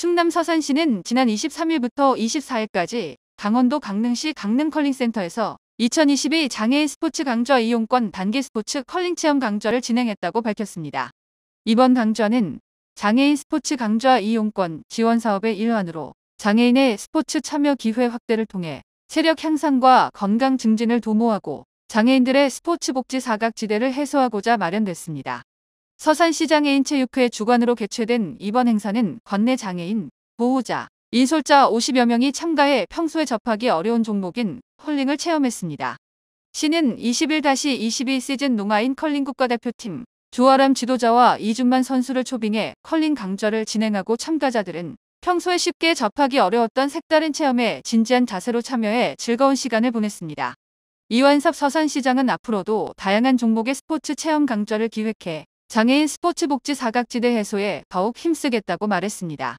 충남 서산시는 지난 23일부터 24일까지 강원도 강릉시 강릉컬링센터에서 2022 장애인 스포츠 강좌 이용권 단기 스포츠 컬링 체험 강좌를 진행했다고 밝혔습니다. 이번 강좌는 장애인 스포츠 강좌 이용권 지원 사업의 일환으로 장애인의 스포츠 참여 기회 확대를 통해 체력 향상과 건강 증진을 도모하고 장애인들의 스포츠 복지 사각지대를 해소하고자 마련됐습니다. 서산시장애인 체육회 주관으로 개최된 이번 행사는 건네 장애인, 보호자, 인솔자 50여 명이 참가해 평소에 접하기 어려운 종목인 컬링을 체험했습니다. 시는 21-22 시즌 농아인 컬링 국가대표팀 조아람 지도자와 이준만 선수를 초빙해 컬링 강좌를 진행하고 참가자들은 평소에 쉽게 접하기 어려웠던 색다른 체험에 진지한 자세로 참여해 즐거운 시간을 보냈습니다. 이완섭 서산시장은 앞으로도 다양한 종목의 스포츠 체험 강좌를 기획해 장애인 스포츠 복지 사각지대 해소에 더욱 힘쓰겠다고 말했습니다.